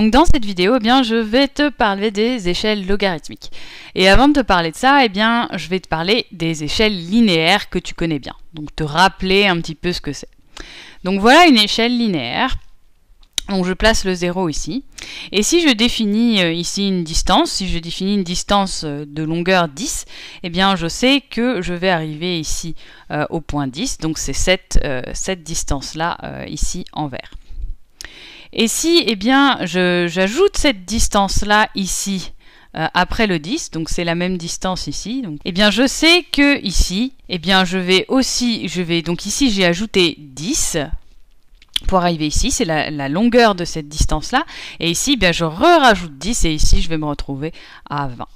Donc dans cette vidéo, eh bien, je vais te parler des échelles logarithmiques. Et avant de te parler de ça, eh bien, je vais te parler des échelles linéaires que tu connais bien. Donc te rappeler un petit peu ce que c'est. Donc voilà une échelle linéaire. je place le 0 ici. Et si je définis euh, ici une distance, si je définis une distance euh, de longueur 10, eh bien je sais que je vais arriver ici euh, au point 10. Donc c'est cette, cette distance-là ici en vert. Et si, eh bien, j'ajoute cette distance-là ici, euh, après le 10, donc c'est la même distance ici. eh bien, je sais que ici, eh bien, je vais aussi, je vais, donc ici, j'ai ajouté 10 pour arriver ici, c'est la, longueur de cette distance-là. Et ici, eh bien, je re-rajoute 10 et ici, je vais me retrouver à 20.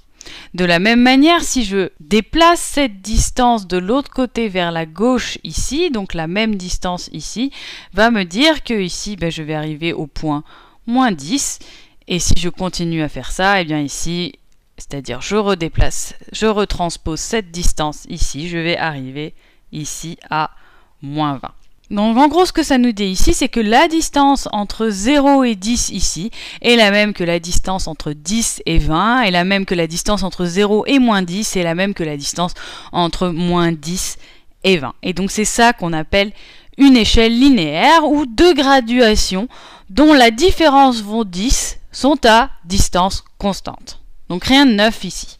De la même manière, si je déplace cette distance de l'autre côté vers la gauche ici, donc la même distance ici, va me dire que ici, ben, je vais arriver au point moins 10. Et si je continue à faire ça, et eh bien ici, c'est-à-dire je redéplace, je retranspose cette distance ici, je vais arriver ici à moins 20. Donc en gros, ce que ça nous dit ici, c'est que la distance entre 0 et 10 ici est la même que la distance entre 10 et 20, est la même que la distance entre 0 et moins 10, est la même que la distance entre moins 10 et 20. Et donc c'est ça qu'on appelle une échelle linéaire ou deux graduations dont la différence vaut 10 sont à distance constante. Donc rien de neuf ici.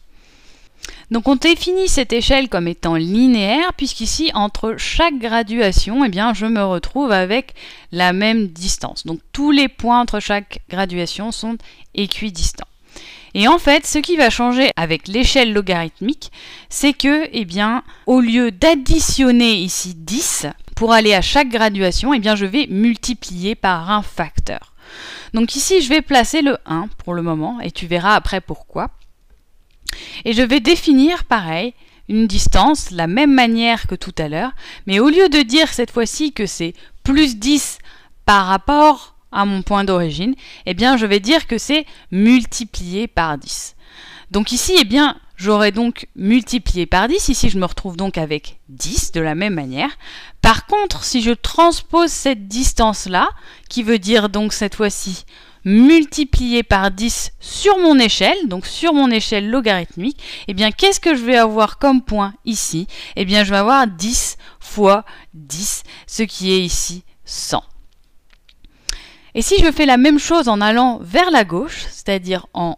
Donc on définit cette échelle comme étant linéaire, puisqu'ici, entre chaque graduation, eh bien, je me retrouve avec la même distance. Donc tous les points entre chaque graduation sont équidistants. Et en fait, ce qui va changer avec l'échelle logarithmique, c'est que, eh bien, au lieu d'additionner ici 10, pour aller à chaque graduation, eh bien, je vais multiplier par un facteur. Donc ici, je vais placer le 1 pour le moment, et tu verras après pourquoi. Et je vais définir pareil une distance, la même manière que tout à l'heure, mais au lieu de dire cette fois-ci que c'est plus 10 par rapport à mon point d'origine, eh bien je vais dire que c'est multiplié par 10. Donc ici, eh bien, j'aurais donc multiplié par 10, ici je me retrouve donc avec 10 de la même manière. Par contre, si je transpose cette distance-là, qui veut dire donc cette fois-ci multiplié par 10 sur mon échelle, donc sur mon échelle logarithmique, eh bien qu'est-ce que je vais avoir comme point ici Eh bien je vais avoir 10 fois 10, ce qui est ici 100. Et si je fais la même chose en allant vers la gauche, c'est-à-dire en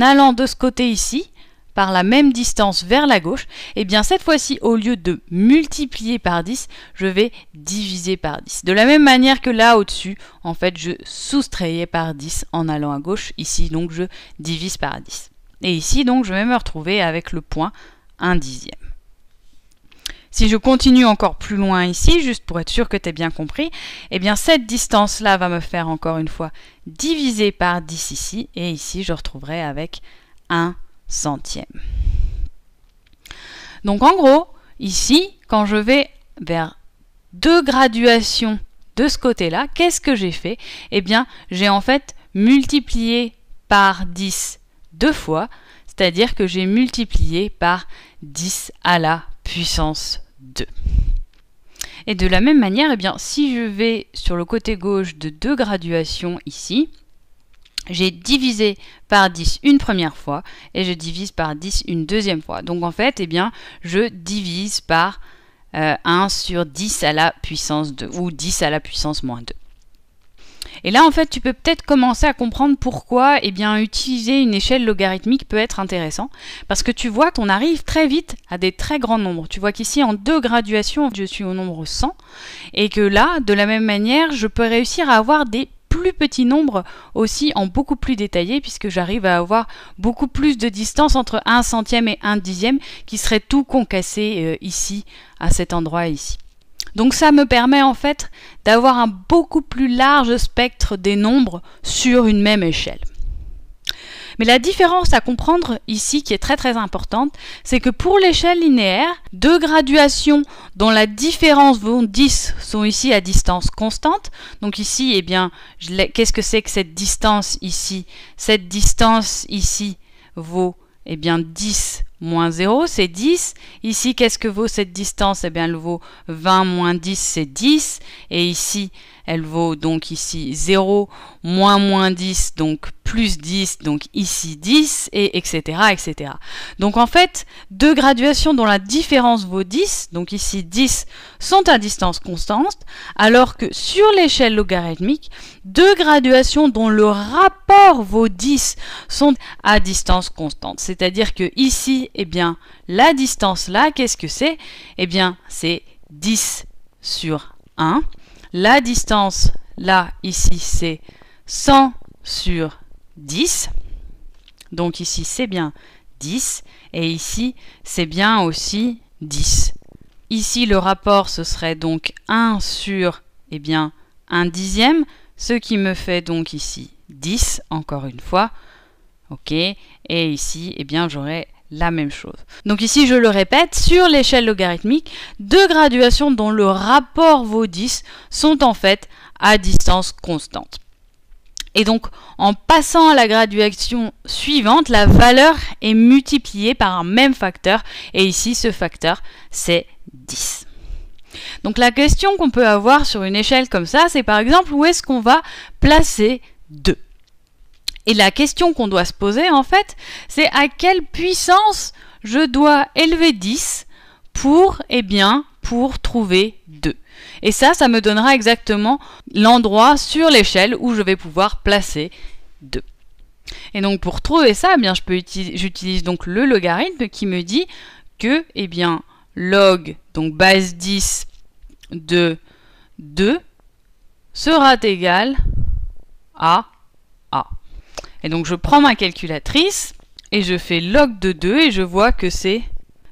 allant de ce côté ici, par la même distance vers la gauche, et eh bien cette fois-ci, au lieu de multiplier par 10, je vais diviser par 10. De la même manière que là au-dessus, en fait, je soustrayais par 10 en allant à gauche. Ici, donc, je divise par 10. Et ici, donc, je vais me retrouver avec le point 1 dixième. Si je continue encore plus loin ici, juste pour être sûr que tu aies bien compris, et eh bien cette distance-là va me faire encore une fois diviser par 10 ici, et ici je retrouverai avec 1 centième. Donc en gros, ici, quand je vais vers deux graduations de ce côté-là, qu'est-ce que j'ai fait Eh bien, j'ai en fait multiplié par 10 deux fois, c'est-à-dire que j'ai multiplié par 10 à la puissance 2. Et de la même manière, eh bien, si je vais sur le côté gauche de deux graduations ici, j'ai divisé par 10 une première fois et je divise par 10 une deuxième fois. Donc en fait, eh bien, je divise par 1 euh, sur 10 à la puissance 2 ou 10 à la puissance moins 2. Et là, en fait, tu peux peut-être commencer à comprendre pourquoi eh bien, utiliser une échelle logarithmique peut être intéressant. Parce que tu vois qu'on arrive très vite à des très grands nombres. Tu vois qu'ici, en deux graduations, je suis au nombre 100. Et que là, de la même manière, je peux réussir à avoir des plus petit nombre aussi en beaucoup plus détaillé puisque j'arrive à avoir beaucoup plus de distance entre un centième et un dixième qui serait tout concassé euh, ici, à cet endroit ici. Donc ça me permet en fait d'avoir un beaucoup plus large spectre des nombres sur une même échelle. Mais la différence à comprendre ici, qui est très très importante, c'est que pour l'échelle linéaire, deux graduations dont la différence vaut 10 sont ici à distance constante. Donc ici, eh bien, qu'est-ce que c'est que cette distance ici Cette distance ici vaut eh bien 10 moins 0, c'est 10. Ici, qu'est-ce que vaut cette distance Eh bien, elle vaut 20 moins 10, c'est 10. Et ici, elle vaut donc ici 0 moins moins 10, donc plus 10, donc ici 10, et etc., Donc en fait, deux graduations dont la différence vaut 10, donc ici 10, sont à distance constante, alors que sur l'échelle logarithmique, deux graduations dont le rapport vaut 10 sont à distance constante. C'est-à-dire que ici, eh bien, la distance là, qu'est-ce que c'est Eh bien, c'est 10 sur 1. La distance là, ici, c'est 100 sur 1. 10. Donc ici, c'est bien 10. Et ici, c'est bien aussi 10. Ici, le rapport, ce serait donc 1 sur, eh bien, 1 dixième, ce qui me fait donc ici 10, encore une fois. OK Et ici, eh bien, j'aurai la même chose. Donc ici, je le répète, sur l'échelle logarithmique, deux graduations dont le rapport vaut 10 sont en fait à distance constante. Et donc, en passant à la graduation suivante, la valeur est multipliée par un même facteur. Et ici, ce facteur, c'est 10. Donc la question qu'on peut avoir sur une échelle comme ça, c'est par exemple où est-ce qu'on va placer 2 Et la question qu'on doit se poser en fait, c'est à quelle puissance je dois élever 10 pour, eh bien, pour trouver 2. Et ça, ça me donnera exactement l'endroit sur l'échelle où je vais pouvoir placer 2. Et donc pour trouver ça, eh bien, j'utilise donc le logarithme qui me dit que eh bien, log, donc base 10 de 2, sera égal à A. Et donc je prends ma calculatrice et je fais log de 2 et je vois que c'est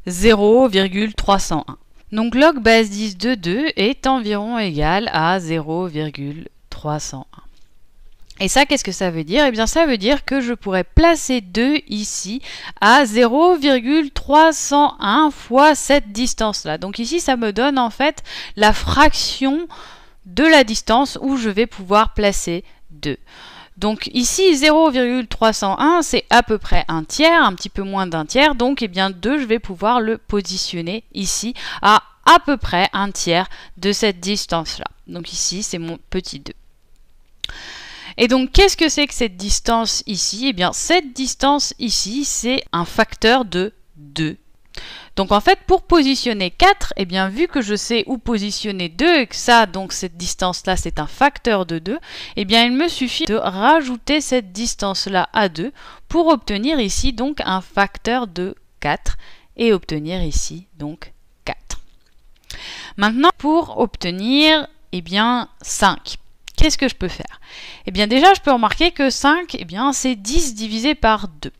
0,301. Donc log base 10 de 2 est environ égal à 0,301. Et ça, qu'est-ce que ça veut dire Eh bien, ça veut dire que je pourrais placer 2 ici à 0,301 fois cette distance-là. Donc ici, ça me donne en fait la fraction de la distance où je vais pouvoir placer 2. Donc ici 0,301 c'est à peu près un tiers, un petit peu moins d'un tiers, donc eh bien 2 je vais pouvoir le positionner ici à à peu près un tiers de cette distance-là. Donc ici c'est mon petit 2. Et donc, qu'est-ce que c'est que cette distance ici Eh bien, cette distance ici, c'est un facteur de 2 donc en fait, pour positionner 4, eh bien vu que je sais où positionner 2 et que ça, donc cette distance-là, c'est un facteur de 2, eh bien il me suffit de rajouter cette distance-là à 2 pour obtenir ici donc un facteur de 4 et obtenir ici donc 4. Maintenant, pour obtenir eh bien 5, qu'est-ce que je peux faire Eh bien déjà, je peux remarquer que 5, eh bien c'est 10 divisé par 2.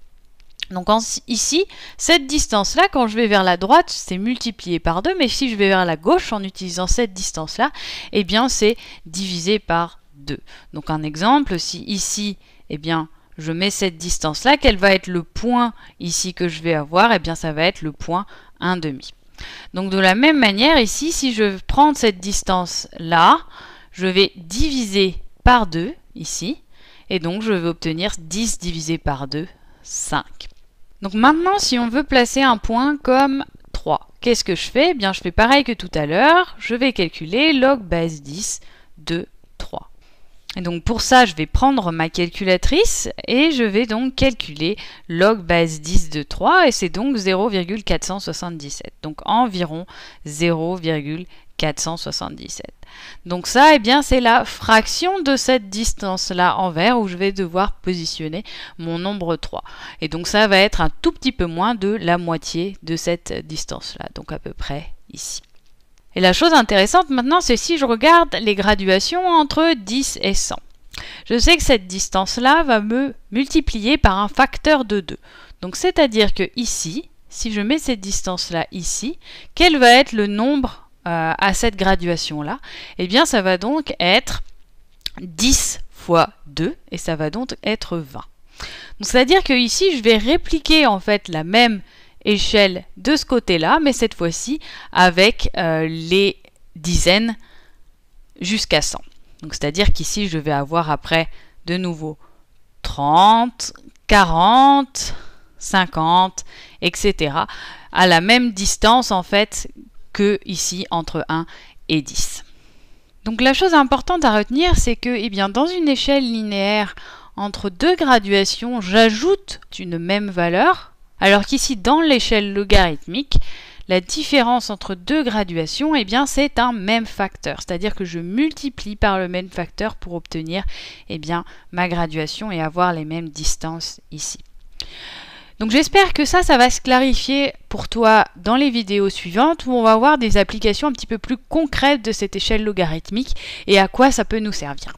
Donc ici, cette distance-là, quand je vais vers la droite, c'est multiplié par 2, mais si je vais vers la gauche en utilisant cette distance-là, eh bien c'est divisé par 2. Donc un exemple, si ici, eh bien, je mets cette distance-là, quel va être le point ici que je vais avoir Eh bien ça va être le point 1,5. Donc de la même manière, ici, si je prends cette distance-là, je vais diviser par 2, ici, et donc je vais obtenir 10 divisé par 2, 5. Donc maintenant, si on veut placer un point comme 3, qu'est-ce que je fais eh bien, je fais pareil que tout à l'heure, je vais calculer log base 10 de et donc pour ça, je vais prendre ma calculatrice et je vais donc calculer log base 10 de 3 et c'est donc 0,477. Donc environ 0,477. Donc ça, eh bien, c'est la fraction de cette distance-là en vert où je vais devoir positionner mon nombre 3. Et donc ça va être un tout petit peu moins de la moitié de cette distance-là, donc à peu près ici. Et la chose intéressante maintenant, c'est si je regarde les graduations entre 10 et 100. Je sais que cette distance-là va me multiplier par un facteur de 2. Donc c'est-à-dire que ici, si je mets cette distance-là ici, quel va être le nombre euh, à cette graduation-là Eh bien ça va donc être 10 fois 2 et ça va donc être 20. Donc c'est-à-dire que ici je vais répliquer en fait la même échelle de ce côté-là, mais cette fois-ci avec euh, les dizaines jusqu'à 100. Donc c'est-à-dire qu'ici je vais avoir après de nouveau 30, 40, 50, etc. à la même distance en fait que ici entre 1 et 10. Donc la chose importante à retenir, c'est que eh bien, dans une échelle linéaire entre deux graduations, j'ajoute une même valeur alors qu'ici, dans l'échelle logarithmique, la différence entre deux graduations, eh bien, c'est un même facteur. C'est-à-dire que je multiplie par le même facteur pour obtenir eh bien, ma graduation et avoir les mêmes distances ici. Donc j'espère que ça, ça va se clarifier pour toi dans les vidéos suivantes où on va voir des applications un petit peu plus concrètes de cette échelle logarithmique et à quoi ça peut nous servir.